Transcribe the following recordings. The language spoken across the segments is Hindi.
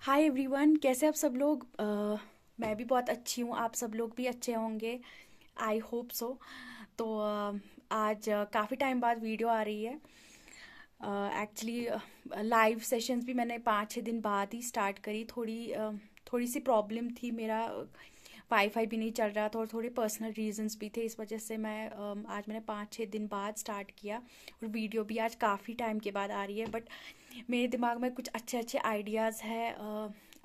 हाय एवरीवन कैसे आप सब लोग uh, मैं भी बहुत अच्छी हूँ आप सब लोग भी अच्छे होंगे आई होप सो तो uh, आज uh, काफ़ी टाइम बाद वीडियो आ रही है एक्चुअली लाइव सेशंस भी मैंने पाँच छः दिन बाद ही स्टार्ट करी थोड़ी uh, थोड़ी सी प्रॉब्लम थी मेरा वाई फाई भी नहीं चल रहा था और थोड़े पर्सनल रीजंस भी थे इस वजह से मैं आज मैंने पाँच छः दिन बाद स्टार्ट किया और वीडियो भी आज काफ़ी टाइम के बाद आ रही है बट मेरे दिमाग में कुछ अच्छे अच्छे आइडियाज़ है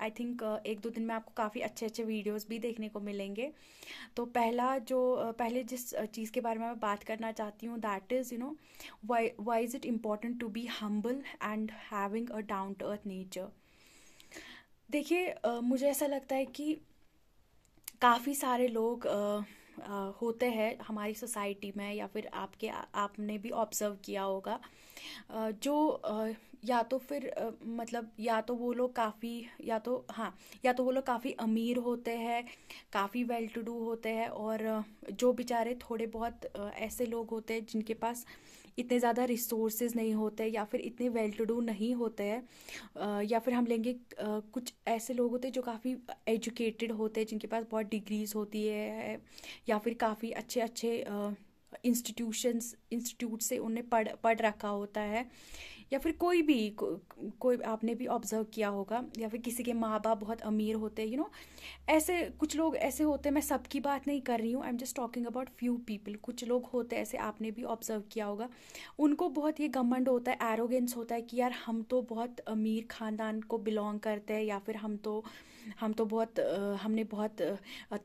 आई थिंक एक दो दिन में आपको काफ़ी अच्छे अच्छे वीडियोस भी देखने को मिलेंगे तो पहला जो पहले जिस चीज़ के बारे में मैं बात करना चाहती हूँ that is you know why why is it important to be humble and having a down to earth nature देखिए मुझे ऐसा लगता है कि काफ़ी सारे लोग आ, आ, होते हैं हमारी सोसाइटी में या फिर आपके आ, आपने भी ऑब्ज़र्व किया होगा आ, जो या तो फिर uh, मतलब या तो वो लोग काफ़ी या तो हाँ या तो वो लोग काफ़ी अमीर होते हैं काफ़ी वेल टू डू होते हैं और जो बेचारे थोड़े बहुत ऐसे लोग होते हैं जिनके पास इतने ज़्यादा रिसोर्सेज नहीं होते या फिर इतने वेल टू डू नहीं होते हैं या फिर हम लेंगे कुछ ऐसे लोग होते हैं जो काफ़ी एजुकेटेड होते हैं जिनके पास बहुत डिग्रीज होती है या फिर काफ़ी अच्छे अच्छे इंस्टीट्यूशंस इंस्टीट्यूट से उन्हें पढ़ पढ़ रखा होता है या फिर कोई भी को, कोई आपने भी ऑब्जर्व किया होगा या फिर किसी के माँ बाप बहुत अमीर होते हैं यू नो ऐसे कुछ लोग ऐसे होते हैं मैं सबकी बात नहीं कर रही हूँ I am just talking about few people कुछ लोग होते ऐसे आपने भी ऑब्जर्व किया होगा उनको बहुत ये घमंड होता है एरोगेंस होता है कि यार हम तो बहुत अमीर ख़ानदान को बिलोंग करते हैं या फिर हम तो हम तो बहुत हमने बहुत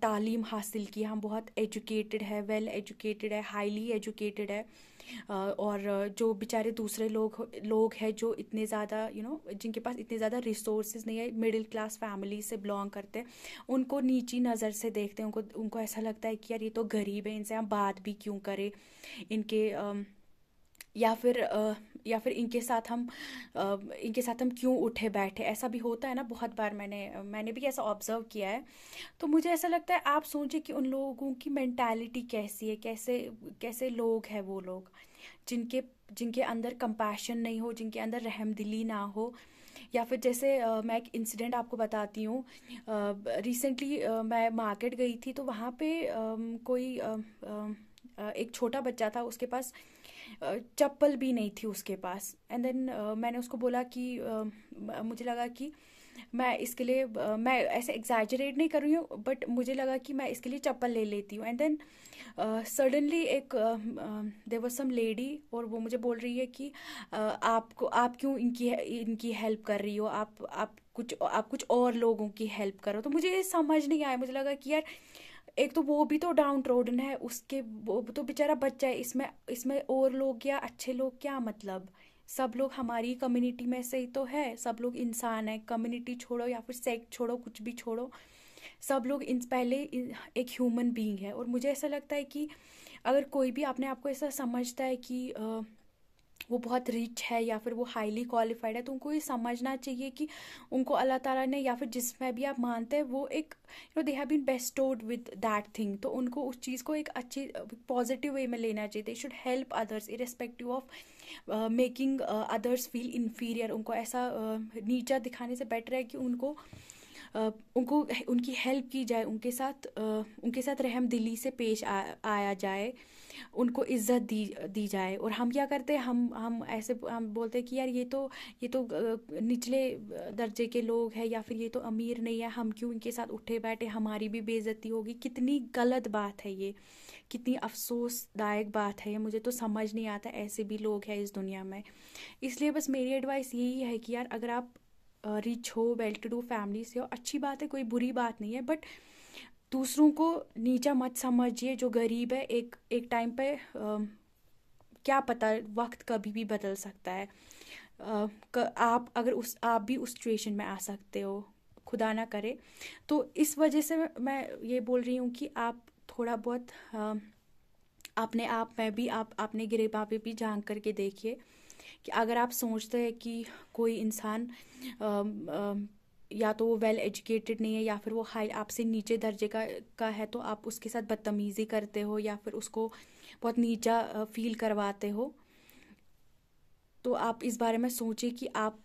तालीम हासिल की हम बहुत एजुकेटेड है वेल एजुकेटेड है हाईली एजुकेटेड है और जो बेचारे दूसरे लोग लोग हैं जो इतने ज़्यादा यू नो जिनके पास इतने ज़्यादा रिसोर्सेज नहीं है मिडिल क्लास फैमिली से बिलोंग करते हैं उनको नीची नज़र से देखते हैं उनको उनको ऐसा लगता है कि यार ये तो गरीब है इनसे हम बात भी क्यों करें इनके या फिर या फिर इनके साथ हम इनके साथ हम क्यों उठे बैठे ऐसा भी होता है ना बहुत बार मैंने मैंने भी ऐसा ऑब्जर्व किया है तो मुझे ऐसा लगता है आप सोचिए कि उन लोगों की मैंटेलिटी कैसी है कैसे कैसे लोग हैं वो लोग जिनके जिनके अंदर कंपैशन नहीं हो जिनके अंदर रहमदिली ना हो या फिर जैसे आ, मैं एक इंसिडेंट आपको बताती हूँ रिसेंटली मैं मार्केट गई थी तो वहाँ पे आ, कोई आ, आ, एक छोटा बच्चा था उसके पास चप्पल भी नहीं थी उसके पास एंड देन मैंने उसको बोला कि मुझे लगा कि आ, मैं इसके लिए मैं ऐसे एग्जैजरेट नहीं कर रही हूँ बट मुझे लगा कि मैं इसके लिए चप्पल ले लेती हूँ एंड देन सडनली एक देर वॉज सम लेडी और वो मुझे बोल रही है कि uh, आपको आप क्यों इनकी इनकी हेल्प कर रही हो आप आप कुछ आप कुछ और लोगों की हेल्प करो तो मुझे समझ नहीं आया मुझे लगा कि यार एक तो वो भी तो डाउन रोडन है उसके वो तो बेचारा बच्चा है इसमें इसमें और लोग या अच्छे लोग क्या मतलब सब लोग हमारी कम्युनिटी में से ही तो है सब लोग इंसान है कम्युनिटी छोड़ो या फिर सेक्ट छोड़ो कुछ भी छोड़ो सब लोग इन पहले एक ह्यूमन बीइंग है और मुझे ऐसा लगता है कि अगर कोई भी अपने आप को ऐसा समझता है कि वो बहुत रिच है या फिर वो हाईली क्वालिफाइड है तो उनको ये समझना चाहिए कि उनको अल्लाह ताला ने या फिर जिसमें भी आप मानते हैं वो एक you know they have been bestowed with that thing तो उनको उस चीज़ को एक अच्छी पॉजिटिव वे में लेना चाहिए they should help others irrespective of making others feel inferior उनको ऐसा uh, नीचा दिखाने से बेटर है कि उनको उनको उनकी हेल्प की जाए उनके साथ उनके साथ रहम दिली से पेश आ, आया जाए उनको इज्जत दी दी जाए और हम क्या करते हैं हम हम ऐसे हम बोलते हैं कि यार ये तो ये तो निचले दर्जे के लोग हैं या फिर ये तो अमीर नहीं है हम क्यों इनके साथ उठे बैठे हमारी भी बेज़ती होगी कितनी गलत बात है ये कितनी अफसोसदायक बात है मुझे तो समझ नहीं आता ऐसे भी लोग हैं इस दुनिया में इसलिए बस मेरी एडवाइस यही है कि यार अगर आप रिच हो वेल टू डू फैमिली से हो अच्छी बात है कोई बुरी बात नहीं है बट दूसरों को नीचा मत समझिए जो गरीब है एक एक टाइम पे आ, क्या पता वक्त कभी भी बदल सकता है आ, क, आप अगर उस आप भी उस सिचुएशन में आ सकते हो खुदा ना करे तो इस वजह से मैं ये बोल रही हूँ कि आप थोड़ा बहुत आ, अपने आप में भी आप अपने गिरे पे भी झांक करके देखिए कि अगर आप सोचते हैं कि कोई इंसान या तो वो वेल एजुकेटेड नहीं है या फिर वो हाई आपसे नीचे दर्जे का का है तो आप उसके साथ बदतमीज़ी करते हो या फिर उसको बहुत नीचा फील करवाते हो तो आप इस बारे में सोचें कि आप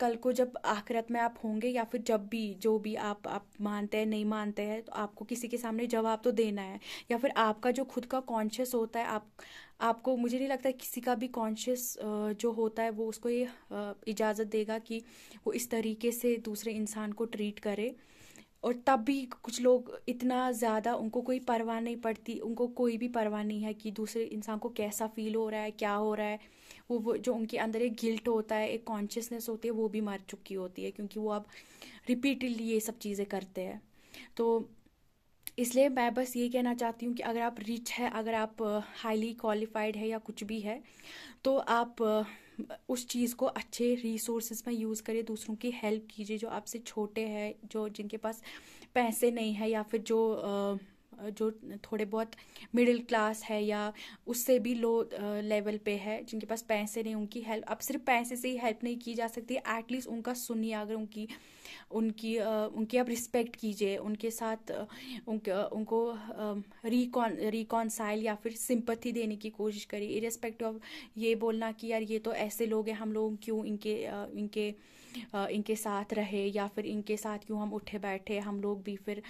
कल को जब आखिरत में आप होंगे या फिर जब भी जो भी आप आप मानते हैं नहीं मानते हैं तो आपको किसी के सामने जवाब तो देना है या फिर आपका जो खुद का कॉन्शियस होता है आप आपको मुझे नहीं लगता किसी का भी कॉन्शियस जो होता है वो उसको ये इजाज़त देगा कि वो इस तरीके से दूसरे इंसान को ट्रीट करे और तब भी कुछ लोग इतना ज़्यादा उनको कोई परवाह नहीं पड़ती उनको कोई भी परवाह नहीं है कि दूसरे इंसान को कैसा फील हो रहा है क्या हो रहा है वो, वो जो उनके अंदर एक गिल्ट होता है एक कॉन्शियसनेस होती है वो भी मर चुकी होती है क्योंकि वो अब रिपीटली ये सब चीज़ें करते हैं तो इसलिए मैं बस ये कहना चाहती हूँ कि अगर आप रिच है अगर आप हाईली क्वालिफाइड है या कुछ भी है तो आप उस चीज़ को अच्छे रिसोर्सेज में यूज़ करिए दूसरों की हेल्प कीजिए जो आपसे छोटे हैं जो जिनके पास पैसे नहीं है या फिर जो जो थोड़े बहुत मिडिल क्लास है या उससे भी लो लेवल पे है जिनके पास पैसे नहीं उनकी हेल्प अब सिर्फ पैसे से ही हेल्प नहीं की जा सकती एटलीस्ट उनका सुनिए अगर उनकी उनकी उनकी आप रिस्पेक्ट कीजिए उनके साथ उनके उनको रिकॉन रिकॉन्साइल या फिर सिंपथी देने की कोशिश करिए इरेस्पेक्ट ऑफ ये बोलना कि यार ये तो ऐसे लोग हैं हम लोग क्यों इनके इनके इनके साथ रहे या फिर इनके साथ क्यों हम उठे बैठे हम लोग भी फिर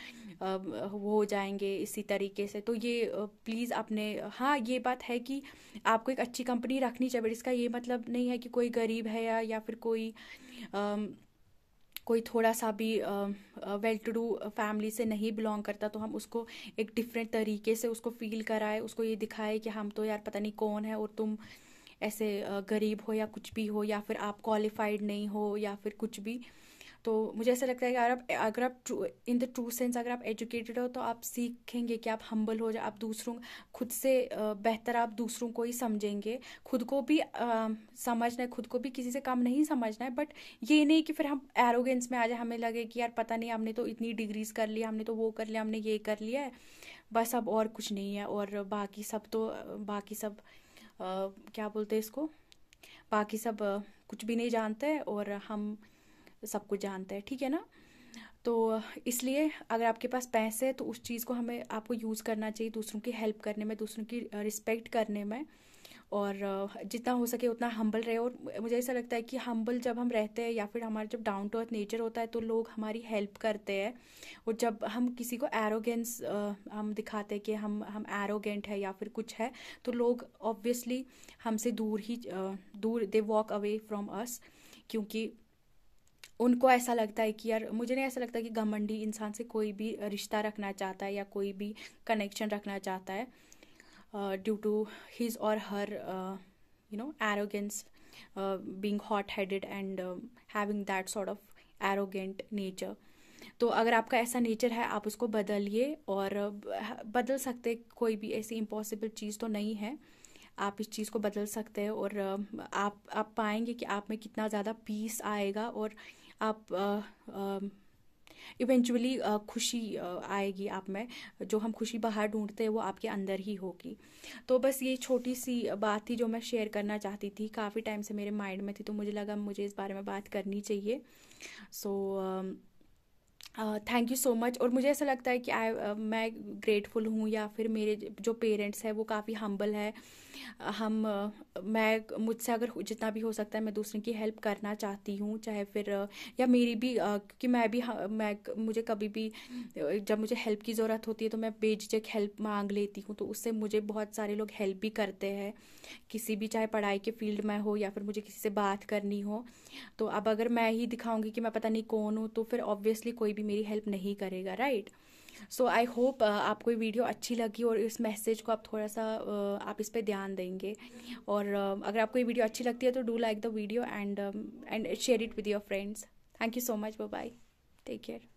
वो हो जाएंगे इसी तरीके से तो ये प्लीज़ अपने हाँ ये बात है कि आपको एक अच्छी कंपनी रखनी चाहिए इसका ये मतलब नहीं है कि कोई गरीब है या या फिर कोई आ, कोई थोड़ा सा भी वेल टू डू फैमिली से नहीं बिलोंग करता तो हम उसको एक डिफरेंट तरीके से उसको फील कराए उसको ये दिखाए कि हम तो यार पता नहीं कौन है और तुम ऐसे गरीब हो या कुछ भी हो या फिर आप क्वालिफाइड नहीं हो या फिर कुछ भी तो मुझे ऐसा लगता है कि अगर आप अगर आप इन द ट्रू सेंस अगर आप एजुकेटेड हो तो आप सीखेंगे कि आप हम्बल हो जाए आप दूसरों खुद से बेहतर आप दूसरों को ही समझेंगे खुद को भी आ, समझना है खुद को भी किसी से कम नहीं समझना है बट ये नहीं कि फिर हम एरोगेंस में आ जाए हमें लगे कि यार पता नहीं हमने तो इतनी डिग्रीज कर लिया हमने तो वो कर लिया हमने ये कर लिया है बस अब और कुछ नहीं है और बाकी सब तो बाकी सब क्या बोलते हैं इसको बाकी सब कुछ भी नहीं जानते हैं और हम सब कुछ जानते हैं ठीक है ना तो इसलिए अगर आपके पास पैसे हैं तो उस चीज़ को हमें आपको यूज़ करना चाहिए दूसरों की हेल्प करने में दूसरों की रिस्पेक्ट करने में और जितना हो सके उतना हम्बल रहे और मुझे ऐसा लगता है कि हम्बल जब हम रहते हैं या फिर हमारा जब डाउन टू अर्थ नेचर होता है तो लोग हमारी हेल्प करते हैं और जब हम किसी को एरोगेंस हम दिखाते हैं कि हम हम एरोगेंट है या फिर कुछ है तो लोग ऑब्वियसली हमसे दूर ही दूर they walk away from us क्योंकि उनको ऐसा लगता है कि यार मुझे नहीं ऐसा लगता कि घमंडी इंसान से कोई भी रिश्ता रखना चाहता है या कोई भी कनेक्शन रखना चाहता है due to his or her you know arrogance being hot headed and having that sort of arrogant nature तो अगर आपका ऐसा नेचर है आप उसको बदलिए और uh, बदल सकते कोई भी ऐसी इम्पॉसिबल चीज़ तो नहीं है आप इस चीज़ को बदल सकते हैं और um, आप आप पाएंगे कि आप में कितना ज़्यादा पीस आएगा और आप आ, uh, आ, um, इवेंचुअली uh, खुशी uh, आएगी आप में जो हम खुशी बाहर ढूंढते हैं वो आपके अंदर ही होगी तो बस ये छोटी सी बात थी जो मैं शेयर करना चाहती थी काफ़ी टाइम से मेरे माइंड में थी तो मुझे लगा मुझे इस बारे में बात करनी चाहिए so so, um, thank you so much और मुझे ऐसा लगता है कि आई uh, मैं ग्रेटफुल हूँ या फिर मेरे जो पेरेंट्स हैं वो काफ़ी हम्बल है हम uh, मैं मुझसे अगर जितना भी हो सकता है मैं दूसरे की हेल्प करना चाहती हूँ चाहे फिर uh, या मेरी भी क्योंकि मैं भी हाँ, मैं मुझे कभी भी जब मुझे हेल्प की ज़रूरत होती है तो मैं बेझिझक हेल्प मांग लेती हूँ तो उससे मुझे बहुत सारे लोग हेल्प भी करते हैं किसी भी चाहे पढ़ाई के फील्ड में हो या फिर मुझे किसी से बात करनी हो तो अब अगर मैं ही दिखाऊंगी कि मैं पता नहीं कौन हूँ तो फिर ऑब्वियसली कोई भी मेरी हेल्प नहीं करेगा राइट सो आई होप आपको ये वीडियो अच्छी लगी और इस मैसेज को आप थोड़ा सा uh, आप इस पर ध्यान देंगे और uh, अगर आपको ये वीडियो अच्छी लगती है तो do like the video and and share it with your friends thank you so much bye take care